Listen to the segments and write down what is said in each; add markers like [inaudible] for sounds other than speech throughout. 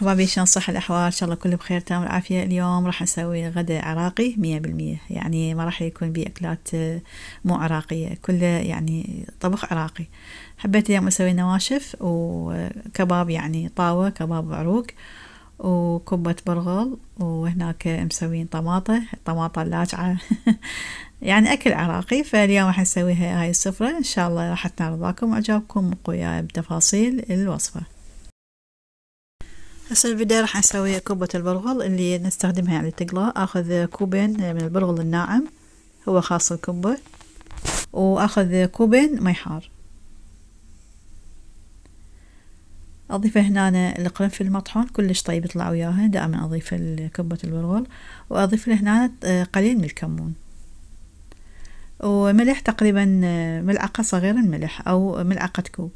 حبايبي شلون صح الأحوال إن شاء الله كله بخير تمام العافية اليوم راح أسوي غدا عراقي مية بالمية يعني ما راح يكون بي أكلات آه، مو عراقية كله يعني طبخ عراقي حبيت اليوم أسوي نواشف وكباب يعني طاوة كباب عروق وكبة برغل وهناك مسوين طماطة طماطة اللاجعة [laughs] يعني أكل عراقي فاليوم راح نسويها هاي السفرة إن شاء الله راح تنعرض لكم أعجابكم وياي بتفاصيل الوصفة هسه البداية راح اسوي كوبة البرغل اللي نستخدمها يعني تقلا اخذ كوبين من البرغل الناعم هو خاص الكبة واخذ كوبين مي حار أضيفه هنا القرنفل المطحون كلش طيب يطلع وياها دائما أضيف كبة البرغل وأضيف هنا آه، قليل من الكمون وملح تقريبا آه، ملعقة صغيرة من ملح أو ملعقة كوب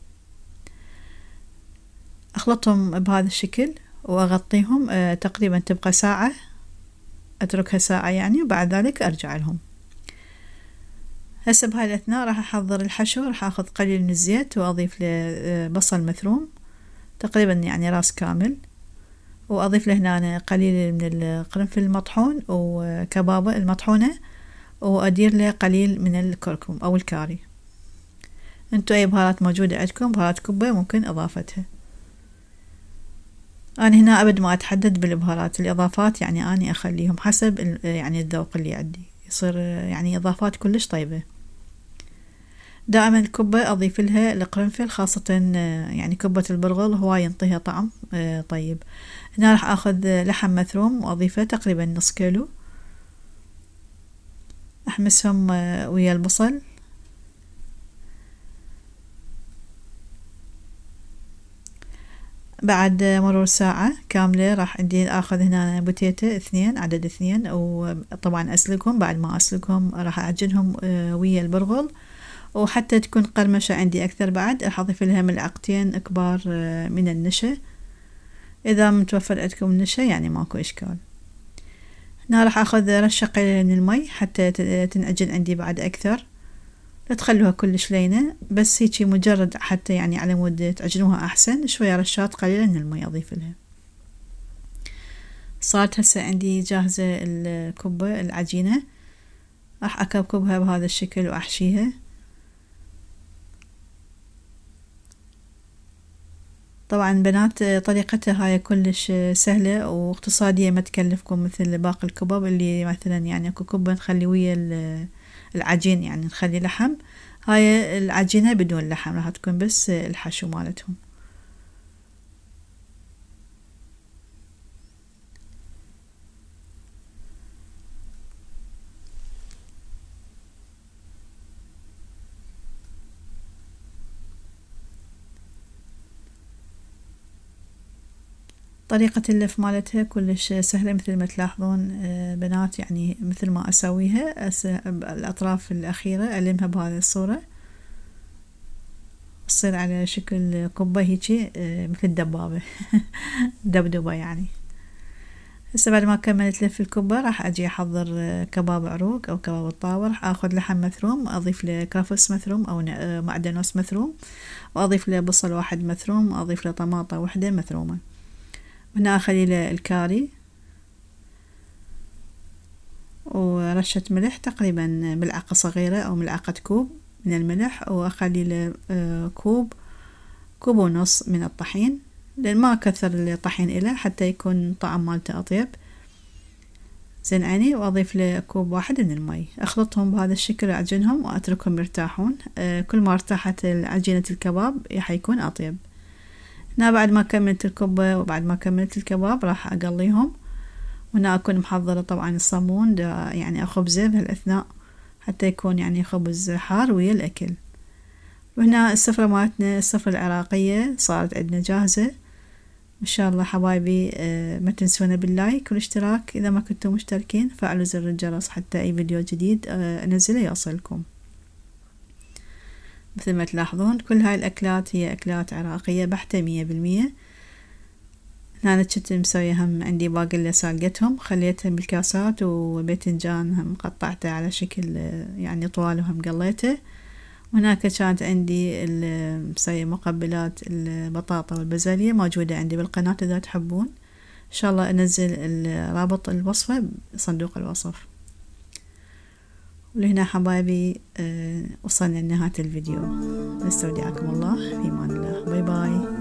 أخلطهم بهذا الشكل وأغطيهم آه، تقريبا تبقى ساعة أتركها ساعة يعني وبعد ذلك أرجع لهم هسه بهاي الأثناء راح أحضر الحشو راح أخذ قليل من الزيت وأضيف له آه، بصل مثروم تقريبا يعني راس كامل وأضيف له هنا قليل من القرنفل المطحون وكبابة المطحونة وأدير له قليل من الكركم أو الكاري انتو أي بهارات موجودة عندكم بهارات كبة ممكن إضافتها أنا هنا أبد ما أتحدد بالبهارات الإضافات يعني أنا أخليهم حسب يعني الذوق اللي عندي يصير يعني إضافات كلش طيبة دائما الكبة أضيف لها القرنفل خاصة آه، يعني كبة البرغل هواي ينطيها طعم آه، طيب هنا راح أخذ لحم مثروم وأضيفه تقريبا نص كيلو أحمسهم آه، ويا البصل بعد مرور ساعة كاملة راح عندي أخذ هنا بوتيتا اثنين عدد اثنين وطبعا أسلقهم بعد ما أسلقهم راح أعجنهم آه، ويا البرغل وحتى تكون قرمشة عندي أكثر بعد راح أضيف لها ملعقتين كبار آه، من النشا إذا متوفر عندكم النشا يعني ماكو إشكال هنا راح أخذ رشة قليلة من المي حتى تنعجن عندي بعد أكثر لا تخلوها كلش لينة بس هيجي مجرد حتى يعني على مود تعجنوها أحسن شوية رشات قليلة من المي أضيف لها صارت هسه عندي جاهزة الكبة العجينة راح أكبكبها بهذا الشكل وأحشيها طبعا بنات طريقتها هاي كلش سهلة واقتصادية ما تكلفكم مثل باقي الكباب اللي مثلا يعني اكو كبة نخلي ويا العجين يعني نخلي لحم هاي العجينة بدون لحم راح تكون بس الحشو مالتهم طريقة اللف مالتها كلش سهلة مثل ما تلاحظون آه، بنات يعني مثل ما أسويها الأطراف الأخيرة ألمها بهذه الصورة تصير على شكل قبة هيجي آه، مثل دبابة [laughs] دبدبة يعني هسه بعد ما كملت لف الكبة راح أجي أحضر آه، كباب عروق أو كباب الطاوة راح أخذ لحم مثروم أضيف له كرفس مثروم أو معدنوس مثروم وأضيف له بصل واحد مثروم وأضيف له طماطة وحدة مثرومة وناخذ أخلي الكاري ورشة ملح تقريبا ملعقة صغيرة أو ملعقة كوب من الملح وأخلي آه، كوب كوب ونص من الطحين لأن ما أكثر الطحين إله حتى يكون طعم مالته أطيب زين عيني وأضيف له كوب واحد من المي أخلطهم بهذا الشكل أعجنهم وأتركهم يرتاحون آه، كل ما ارتاحت عجينة الكباب حيكون أطيب هنا بعد ما كملت الكبة وبعد ما كملت الكباب راح أقليهم وهنا أكون محضرة طبعا الصابون يعني أخبزه بهالأثناء حتى يكون يعني خبز حار ويا الأكل وهنا السفرة مالتنا السفرة العراقية صارت عندنا جاهزة إن شاء الله حبايبي آه، ما تنسونا باللايك والاشتراك إذا ما كنتم مشتركين فعلوا زر الجرس حتى أي فيديو جديد آه، أنزله يوصلكم مثل ما تلاحظون كل هاي الأكلات هي أكلات عراقية بحتة مية بالمية هنا كنت مسوية هم عندي باقلة سالقتهم خليتها بالكاسات وباذنجان هم قطعته على شكل يعني طوال وهم قليته وهناك كانت عندي مسوية مقبلات البطاطا والبازلية موجودة عندي بالقناة إذا تحبون إن شاء الله أنزل رابط الوصفة بصندوق الوصف لهنا حبايبي آه، وصلنا لنهاية الفيديو نستودعكم الله في امان الله باي باي